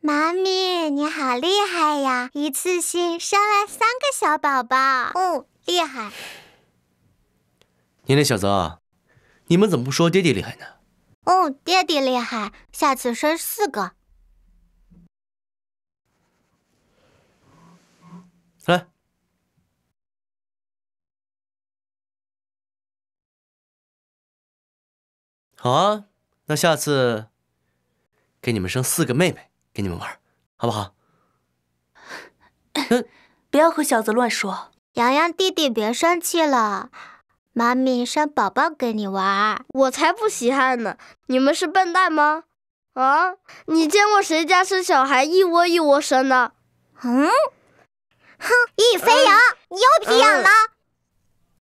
妈咪，你好厉害呀！一次性生了三个小宝宝。嗯，厉害。你那小泽，你们怎么不说爹爹厉害呢？哦，爹爹厉害，下次生四个。来，好啊，那下次给你们生四个妹妹。给你们玩，好不好？不要和小子乱说。洋洋弟弟，别生气了，妈咪生宝宝给你玩，我才不稀罕呢！你们是笨蛋吗？啊，你见过谁家生小孩一窝一窝生的？嗯，哼，易飞扬，你又皮痒了。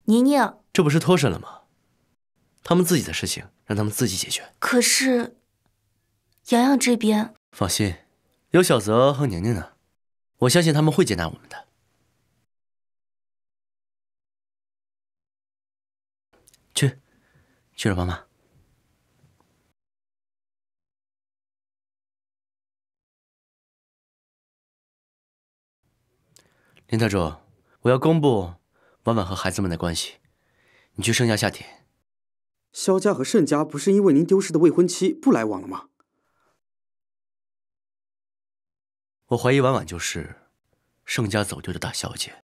宁宁，这不是脱身了吗？他们自己的事情，让他们自己解决。可是，洋洋这边。放心，有小泽和宁宁呢，我相信他们会接纳我们的。去，去找妈妈。林太主，我要公布婉婉和孩子们的关系，你去盛家下帖。萧家和盛家不是因为您丢失的未婚妻不来往了吗？我怀疑婉婉就是盛家走丢的大小姐。